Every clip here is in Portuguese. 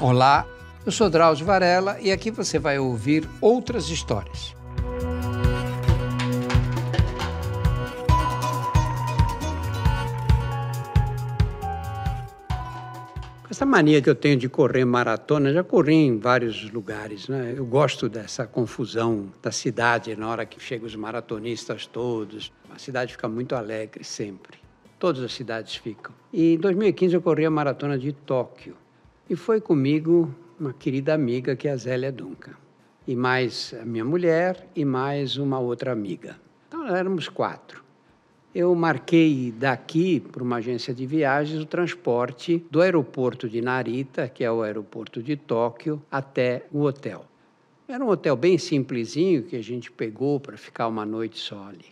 Olá, eu sou Drauzio Varela e aqui você vai ouvir outras histórias. Essa mania que eu tenho de correr maratona, já corri em vários lugares, né? Eu gosto dessa confusão da cidade na hora que chegam os maratonistas todos. A cidade fica muito alegre sempre. Todas as cidades ficam. E em 2015 eu corri a maratona de Tóquio. E foi comigo uma querida amiga que é a Zélia Duncan. E mais a minha mulher e mais uma outra amiga. Então éramos quatro. Eu marquei daqui para uma agência de viagens o transporte do aeroporto de Narita, que é o aeroporto de Tóquio, até o hotel. Era um hotel bem simplesinho que a gente pegou para ficar uma noite só ali.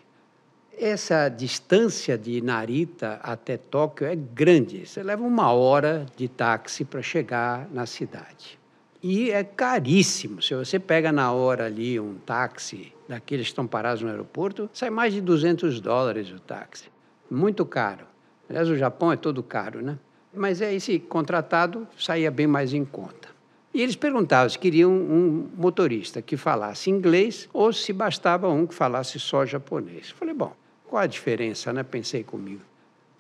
Essa distância de Narita até Tóquio é grande. Você leva uma hora de táxi para chegar na cidade. E é caríssimo. Se você pega na hora ali um táxi daqueles que estão parados no aeroporto, sai mais de 200 dólares o táxi. Muito caro. Aliás, o Japão é todo caro, né? Mas é, esse contratado saía bem mais em conta. E eles perguntavam se queriam um motorista que falasse inglês ou se bastava um que falasse só japonês. Eu falei, bom, qual a diferença, né? Pensei comigo.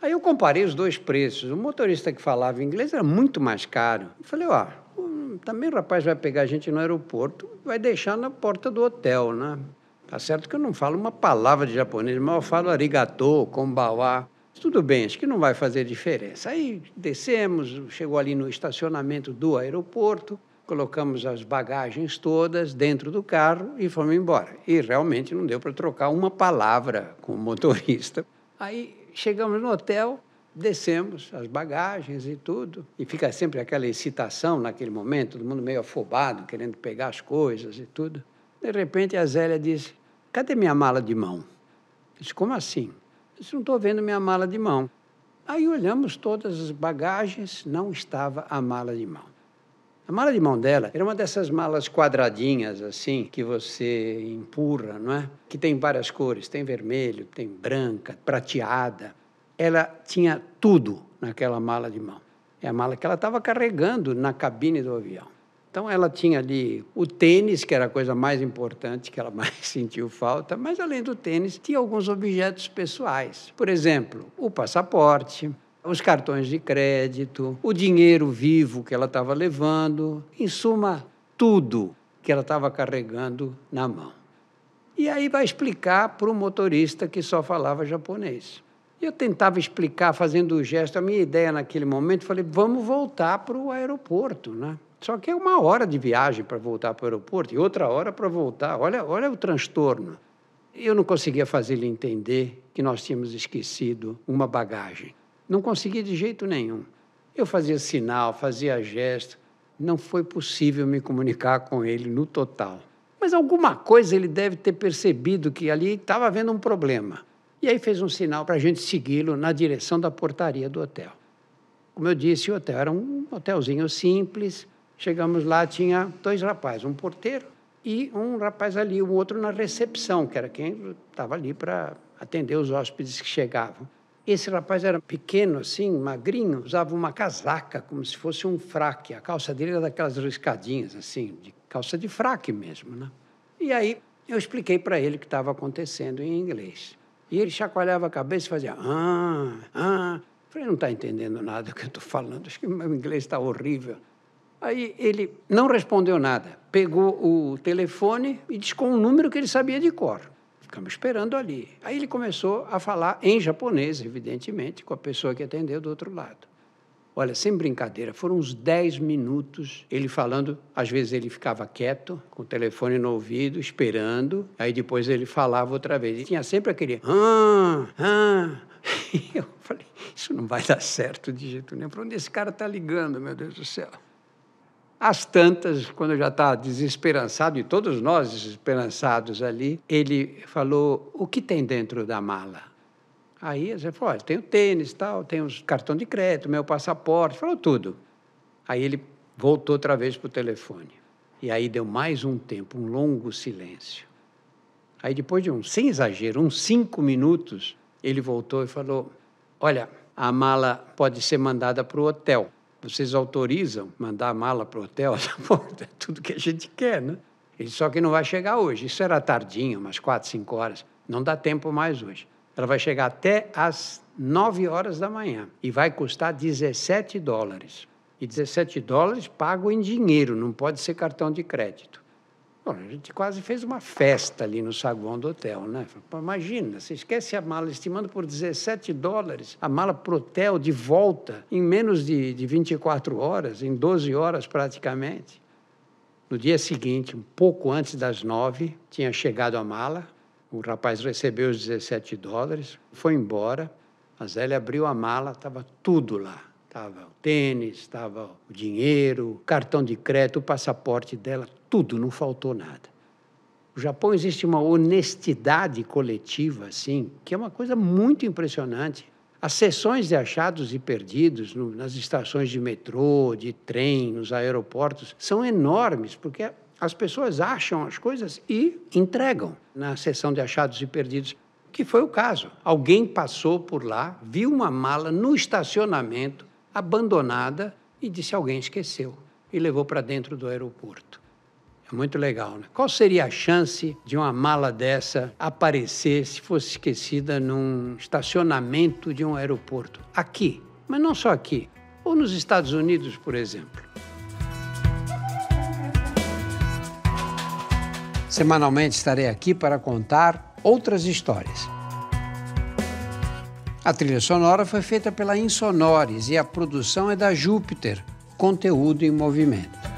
Aí eu comparei os dois preços. O motorista que falava inglês era muito mais caro. Eu falei, ó, oh, também o rapaz vai pegar a gente no aeroporto, vai deixar na porta do hotel, né? Tá certo que eu não falo uma palavra de japonês, mas eu falo arigato, kombawa. Tudo bem, acho que não vai fazer diferença. Aí descemos, chegou ali no estacionamento do aeroporto, colocamos as bagagens todas dentro do carro e fomos embora. E realmente não deu para trocar uma palavra com o motorista. Aí chegamos no hotel, descemos as bagagens e tudo, e fica sempre aquela excitação naquele momento, todo mundo meio afobado, querendo pegar as coisas e tudo. De repente a Zélia disse: Cadê minha mala de mão? Eu disse: Como assim? Eu disse: Não estou vendo minha mala de mão. Aí olhamos todas as bagagens, não estava a mala de mão. A mala de mão dela era uma dessas malas quadradinhas, assim, que você empurra, não é? Que tem várias cores: tem vermelho, tem branca, prateada. Ela tinha tudo naquela mala de mão. É a mala que ela estava carregando na cabine do avião. Então ela tinha ali o tênis, que era a coisa mais importante, que ela mais sentiu falta, mas além do tênis, tinha alguns objetos pessoais. Por exemplo, o passaporte, os cartões de crédito, o dinheiro vivo que ela estava levando, em suma, tudo que ela estava carregando na mão. E aí vai explicar para o motorista que só falava japonês. Eu tentava explicar fazendo o gesto, a minha ideia naquele momento, falei, vamos voltar para o aeroporto, né? Só que é uma hora de viagem para voltar para o aeroporto e outra hora para voltar. Olha, olha o transtorno. Eu não conseguia fazer ele entender que nós tínhamos esquecido uma bagagem. Não conseguia de jeito nenhum. Eu fazia sinal, fazia gesto, não foi possível me comunicar com ele no total. Mas alguma coisa ele deve ter percebido que ali estava havendo um problema. E aí fez um sinal para a gente segui-lo na direção da portaria do hotel. Como eu disse, o hotel era um hotelzinho simples. Chegamos lá, tinha dois rapazes, um porteiro e um rapaz ali, o outro na recepção, que era quem estava ali para atender os hóspedes que chegavam. Esse rapaz era pequeno, assim, magrinho, usava uma casaca, como se fosse um fraque. A calça dele era daquelas riscadinhas, assim, de calça de fraque mesmo, né? E aí eu expliquei para ele o que estava acontecendo em inglês. E ele chacoalhava a cabeça e fazia ah, ah. Falei, não está entendendo nada do que eu estou falando, acho que meu inglês está horrível. Aí ele não respondeu nada, pegou o telefone e discou um número que ele sabia de cor ficamos esperando ali. Aí ele começou a falar em japonês, evidentemente, com a pessoa que atendeu do outro lado. Olha, sem brincadeira, foram uns 10 minutos ele falando. Às vezes ele ficava quieto, com o telefone no ouvido, esperando. Aí depois ele falava outra vez. E tinha sempre aquele. Ah, ah. E eu falei: Isso não vai dar certo de jeito nenhum. Para onde esse cara está ligando, meu Deus do céu? Às tantas, quando eu já estava desesperançado, e todos nós desesperançados ali, ele falou: O que tem dentro da mala? Aí ele falou: Olha, tem o tênis, tal, tem os cartão de crédito, meu passaporte, falou tudo. Aí ele voltou outra vez para o telefone. E aí deu mais um tempo, um longo silêncio. Aí depois de um, sem exagero, uns cinco minutos, ele voltou e falou: Olha, a mala pode ser mandada para o hotel. Vocês autorizam mandar a mala para o hotel, é tudo que a gente quer, né? Ele só que não vai chegar hoje. Isso era tardinho, umas quatro, cinco horas. Não dá tempo mais hoje. Ela vai chegar até às 9 horas da manhã e vai custar 17 dólares. E 17 dólares pago em dinheiro, não pode ser cartão de crédito. Bom, a gente quase fez uma festa ali no saguão do hotel, né? imagina, você esquece a mala, estimando por 17 dólares, a mala pro hotel de volta em menos de, de 24 horas, em 12 horas praticamente. No dia seguinte, um pouco antes das nove, tinha chegado a mala, o rapaz recebeu os 17 dólares, foi embora, a Zélia abriu a mala, estava tudo lá. Estava o tênis, estava o dinheiro, o cartão de crédito, o passaporte dela, tudo, não faltou nada. O Japão existe uma honestidade coletiva, assim, que é uma coisa muito impressionante. As sessões de achados e perdidos no, nas estações de metrô, de trem, nos aeroportos, são enormes, porque as pessoas acham as coisas e entregam na sessão de achados e perdidos, que foi o caso. Alguém passou por lá, viu uma mala no estacionamento, abandonada, e disse: alguém esqueceu, e levou para dentro do aeroporto. É muito legal, né? Qual seria a chance de uma mala dessa aparecer se fosse esquecida num estacionamento de um aeroporto? Aqui, mas não só aqui, ou nos Estados Unidos, por exemplo. Semanalmente estarei aqui para contar outras histórias. A trilha sonora foi feita pela Insonores e a produção é da Júpiter, conteúdo em movimento.